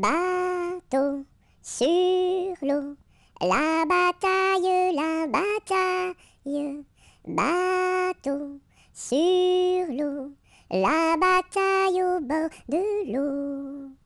bateau sur l'eau. La bataille, la bataille, bateau sur l'eau. La bataille au bord de l'eau.